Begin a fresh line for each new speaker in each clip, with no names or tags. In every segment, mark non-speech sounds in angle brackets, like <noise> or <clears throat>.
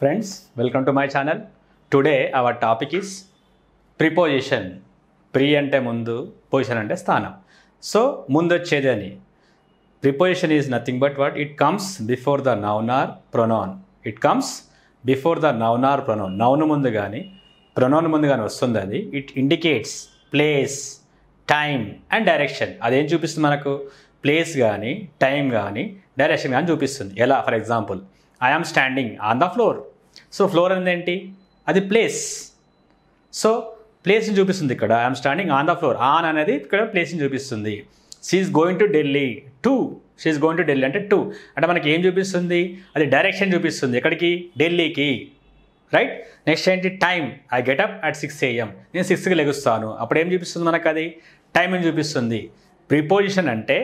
friends welcome to my channel today our topic is preposition pre అంటే ముందు position అంటే స్థానం సో ముందు వచ్చేది అని preposition is nothing but what it comes before the noun or or it comes before the noun or or pronoun noun ముందు కానీ pronoun ముందు కానీ వస్తుంది అది it indicates place time and direction అదేం చూపిస్తుంది మనకు ప్లేస్ కానీ టైం కానీ డైరెక్షన్ కానీ చూపిస్తుంది ఎలా for example I am standing on the floor so floor అనేది ఏంటి అది ప్లేస్ సో ప్లేస్ని చూపిస్తుంది ఇక్కడ I'm standing on the floor on అనేది ఇక్కడ ప్లేస్ని చూపిస్తుంది she is going to Delhi to she is going to Delhi అంటే టూ అంటే మనకి ఏం చూపిస్తుంది అది డైరెక్షన్ చూపిస్తుంది ఎక్కడికి ఢిల్లీకి రైట్ నెక్స్ట్ ఏంటి time I get up at six AM నేను సిక్స్కి లెగుస్తాను అప్పుడు ఏం చూపిస్తుంది మనకు అది టైం చూపిస్తుంది ప్రిపోజిషన్ అంటే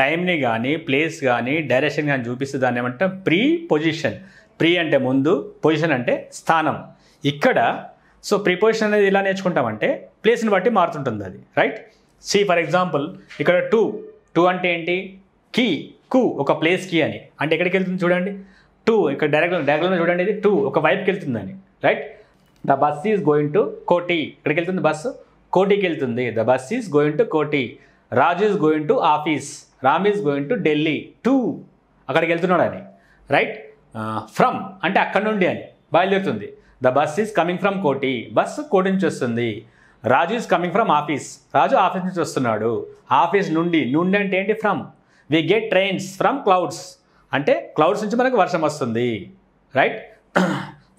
టైంని కానీ ప్లేస్ కానీ డైరెక్షన్ కానీ చూపిస్తే దాన్ని ఏమంటాం ప్రీ పొజిషన్ ప్రీ అంటే ముందు పొజిషన్ అంటే స్థానం ఇక్కడ సో ప్రీ పొజిషన్ అనేది ఇలా నేర్చుకుంటామంటే ప్లేస్ని బట్టి మారుతుంటుంది అది రైట్ సి ఫర్ ఎగ్జాంపుల్ ఇక్కడ టూ టూ అంటే ఏంటి కీ కు ఒక ప్లేస్ కీ అని అంటే ఎక్కడికి వెళ్తుంది చూడండి టూ ఇక్కడ డైరెక్ట్ డైరెక్ట్లో చూడండి ఇది టూ ఒక వైపుకి వెళ్తుందని right the bus is going to Koti ఇక్కడికి వెళ్తుంది బస్సు కోటికి వెళ్తుంది the bus is going to Koti Raju is going to office Ram is going to Delhi to అక్కడికి వెళ్తున్నాడు అని రైట్ ఫ్రమ్ అంటే అక్కడ నుండి అని బయలుదేరుతుంది the bus is coming from Koti bus Koti నుంచి వస్తుంది Raju is coming from office Raju office నుంచి వస్తున్నాడు ఆఫీస్ నుండి నుండి అంటే ఏంటి from we get trains from clouds అంటే క్లౌడ్స్ నుంచి మనకు వర్షం వస్తుంది రైట్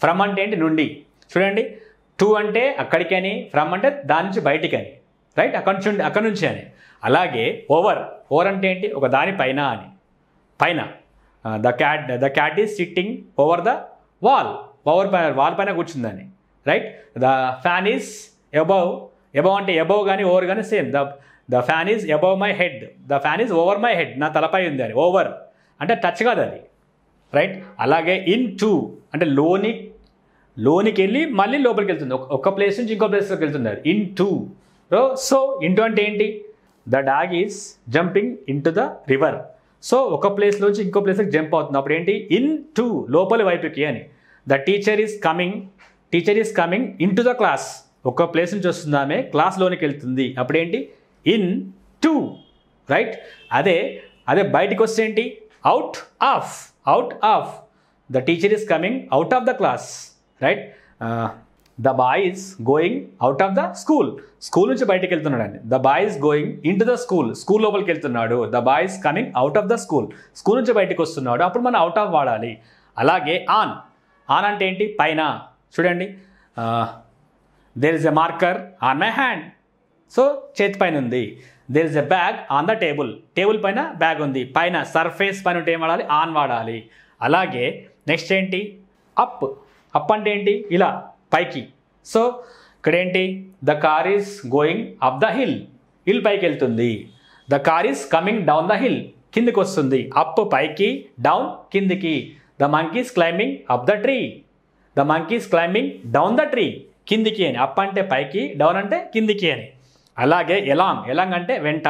ఫ్రమ్ <clears throat> అంటే ఏంటి నుండి చూడండి టు అంటే అక్కడికని ఫ్రమ్ అంటే దాని నుంచి బయటికి అని రైట్ అక్కడి నుంచి అక్కడి నుంచి అని అలాగే ఓవర్ ఓవర్ అంటే ఏంటి ఒక దాని పైన అని పైన the cat the cat is sitting over the wall over పైన వాల్ పైన కూర్చుందని right the fan is above above అంటే ఎబవ్ కానీ ఓవర్ కానీ same the the fan is above my head the fan is over my head నా తలపై ఉంది అని ఓవర్ అంటే టచ్ కాదు అది రైట్ అలాగే ఇన్ టూ అంటే లోని లోనికి వెళ్ళి మళ్ళీ లోపలికి వెళ్తుంది ఒక ప్లేస్ నుంచి ఇంకో ప్లేస్లోకి వెళ్తుంది అది ఇన్ టూ సో ఇంటూ అంటే ఏంటి the dog is jumping in the river so ఒక ప్లేస్ నుంచి ఇంకో ప్లేస్కి జంప్ అవుతుంది అప్పుడు ఏంటి ఇన్ టు లోపలి వైపుకి అని the teacher is coming teacher is coming into the class ఒక ప్లేస్ నుంచి వస్తుందామే క్లాస్లోనికి వెళ్తుంది అప్పుడేంటి ఇన్ టు రైట్ అదే అదే బయటికి వస్తే ఏంటి out of out of the teacher is coming out of the class right the boy going out of the school school నుంచి బయటకు వెళ్తున్నాడు అండి the boy is going to the school school లోపలికి వెళ్తున్నాడు the boy is coming out of the school school నుంచి బయటకు వస్తున్నాడు అప్పుడు మనం అవుట్ ఆఫ్ వాడాలి అలాగే ఆన్ ఆన్ అంటే ఏంటి పైన చూడండి there is a marker on my hand so చేతి పైన ఉంది there is a bag on the table table పైన బ్యాగ్ ఉంది పైన సర్ఫేస్ పైన ఏం వాడాలి ఆన్ వాడాలి అలాగే నెక్స్ట్ ఏంటి అప్ అప్ అంటే ఏంటి ఇలా పైకి సో ఇక్కడేంటి the car is going up the hill hill పైకి వెళ్తుంది the car is coming down the hill కిందికి వస్తుంది అప్ పైకి డౌన్ కిందికి the monkeys climbing up the tree the monkeys climbing down the tree కిందికి అని అప్ అంటే పైకి డౌన్ అంటే కిందికి అని అలాగే ఎలాంగ్ ఎలాంగ్ అంటే వెంట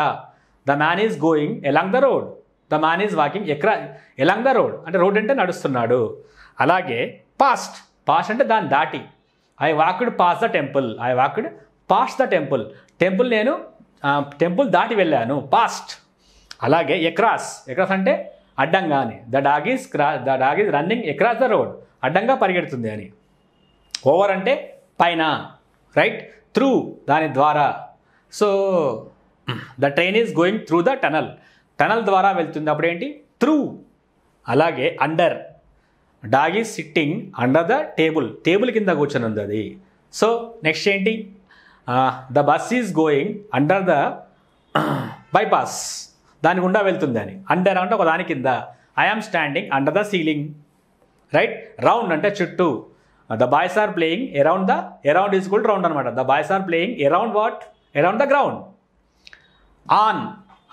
the man is going along the road the man is walking across along the road అంటే రోడ్ అంటే నడుస్తున్నాడు అలాగే పాస్ట్ పాస్ట్ అంటే దాన్ని దాటి I walked past the temple I walked past the temple temple నేను టెంపుల్ దాటి వెళ్ళాను పాస్ట్ అలాగే ఎక్రాస్ ఎక్రాస్ అంటే అడ్డంగా అని the dog is across the dog is running across the road అడ్డంగా పరిగెడుతుంది అని ఓవర్ అంటే పైన రైట్ త్రూ దాని ద్వారా so the train is going through the tunnel tunnel ద్వారా వెళ్తుంది అప్పుడేంటి త్రూ అలాగే under dog is sitting under the table table కింద కూర్చొని ఉంది అది సో నెక్స్ట్ ఏంటి the bus is going under the bypass దాని గుండా వెళ్తుంది అని అండర్ అంటే ఒక దాని కింద I'm standing under the ceiling right round అంటే చుట్టూ the boys are playing around the around is కూడా రౌండ్ అనమాట the boys are playing around what around the ground on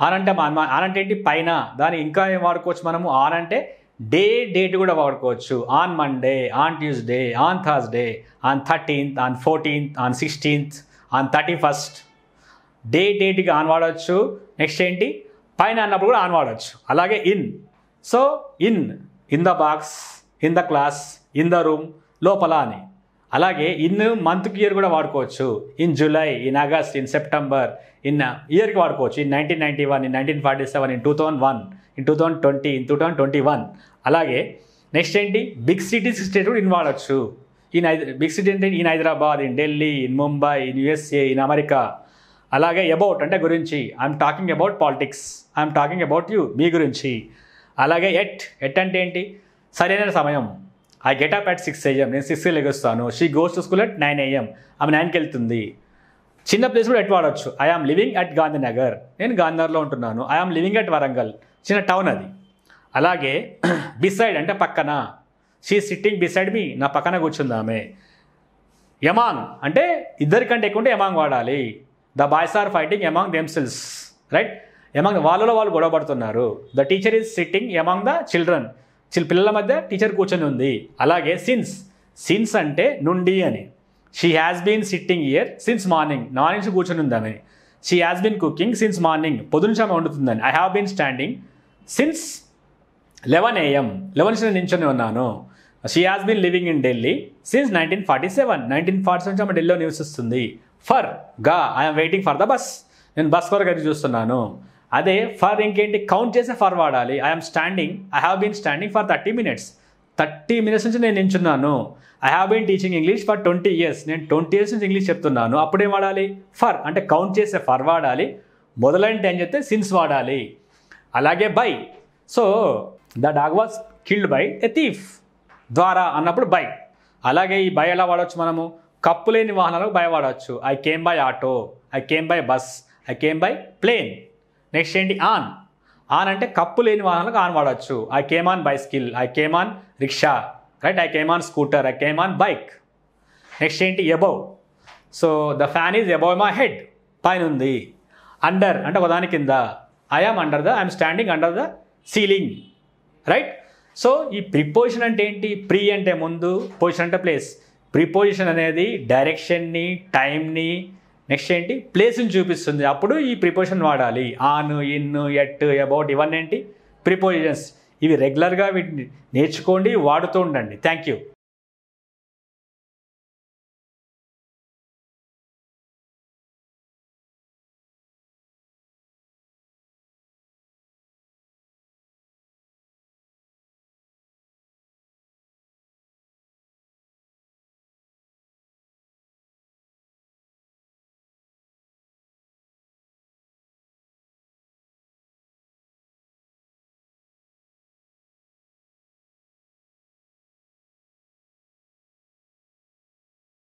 on అంటే ఆన్ అంటే ఏంటి పైన దాన్ని ఇంకా ఏం వాడుకోవచ్చు మనము ఆన్ అంటే డే డేట్ కూడా వాడుకోవచ్చు on Monday on Tuesday on Thursday on thirteenth on fourteenth on sixteenth on thirty first day డేట్కి ఆన్ వాడవచ్చు నెక్స్ట్ ఏంటి పైన అన్నప్పుడు కూడా ఆన్ వాడవచ్చు అలాగే in so in in the box in the class in the room లోపల అని అలాగే ఇన్ మంత్కి ఇయర్ కూడా వాడుకోవచ్చు in July in August in September in ఇయర్కి వాడుకోవచ్చు in nineteen ninety one in nineteen forty seven in two thousand one in two thousand twenty in two thousand twenty one అలాగే నెక్స్ట్ ఏంటి బిగ్ సిటీస్ స్టేట్ కూడా in అవ్వచ్చు in big city అంటే in Hyderabad in Delhi in Mumbai in USA in America అలాగే about అంటే గురించి I'm talking about politics I'm talking about you మీ గురించి అలాగే ఎట్ ఎట్ అంటే ఏంటి సరైన సమయం I get up at six AM నేను సిక్స్ లెగొస్తాను she goes to school at nine AM ఆమె నైన్కి వెళ్తుంది చిన్న ప్లేస్ కూడా ఎట్ వాడవచ్చు ఐఆమ్ లివింగ్ అట్ గాంధీనగర్ నేను గాంధీనగర్లో ఉంటున్నాను ఐఆమ్ లివింగ్ అట్ వరంగల్ చిన్న టౌన్ అది అలాగే బిసైడ్ <clears throat> అంటే పక్కన షీ సిట్టింగ్ బిసైడ్ మీ నా పక్కన కూర్చుంది ఆమె యమాంగ్ అంటే ఇద్దరికంటే ఎక్కువ ఉంటే వాడాలి the boys are fighting among themselves right among వాళ్ళలో వాళ్ళు గొడవపడుతున్నారు the teacher is sitting among the children పిల్లల మధ్య టీచర్ కూర్చొని ఉంది అలాగే సిన్స్ సిన్స్ అంటే నుండి అని she has been sitting here since morning నా నుంచి కూర్చొని ఉందని she has been cooking since morning నుంచి ఆమె వండుతుందని I have been standing since eleven AM eleven నుంచి నించొని ఉన్నాను she has been living in Delhi since nineteen forty seven nineteen forty నుంచి ఆమె ఢిల్లీలో నివసిస్తుంది ఫర్ గా I'm waiting for the bus నేను బస్ వరకు అయితే చూస్తున్నాను అదే ఫర్ ఇంకేంటి కౌంట్ చేసే ఫర్ వాడాలి I'm standing I have been standing for thirty minutes thirty minutes నుంచి నేను నించున్నాను I have been teaching English for twenty years నేను ట్వంటీ ఇయర్స్ నుంచి ఇంగ్లీష్ చెప్తున్నాను అప్పుడేం వాడాలి ఫర్ అంటే కౌంట్ చేసే ఫర్ వాడాలి మొదలైన అని చెప్తే సిన్స్ వాడాలి అలాగే by so the dog was killed by a thief ద్వారా అన్నప్పుడు బై అలాగే ఈ బై ఎలా వాడవచ్చు మనము కప్పు లేని వాహనాలకు భయపడవచ్చు I came by auto I came by bus I came by plane next ఏంటి ఆన్ ఆన్ అంటే కప్పు లేని వాహనాలకు ఆన్ వాడవచ్చు I came by bicycle I on rickshaw right I came on scooter I came on bike next ఏంటి above so the fan is above my head పైన ఉంది under అంటే ఒకదాని కింద I'm under the I'm standing under the ceiling right so ఈ preposition అంటే ఏంటి pre అంటే ముందు పొజిషన్ అంటే ప్లేస్ ప్రిపోజిషన్ అనేది డైరెక్షన్ని టైంని నెక్స్ట్ ఏంటి ప్లేస్ని చూపిస్తుంది అప్పుడు ఈ ప్రిపోజిషన్ వాడాలి ఆన్ ఇన్ ఎట్ అబౌట్ ఇవన్నీ ఏంటి ప్రిపోజిషన్స్ ఇవి రెగ్యులర్గా వీటిని నేర్చుకోండి వాడుతూ ఉండండి థ్యాంక్ యూ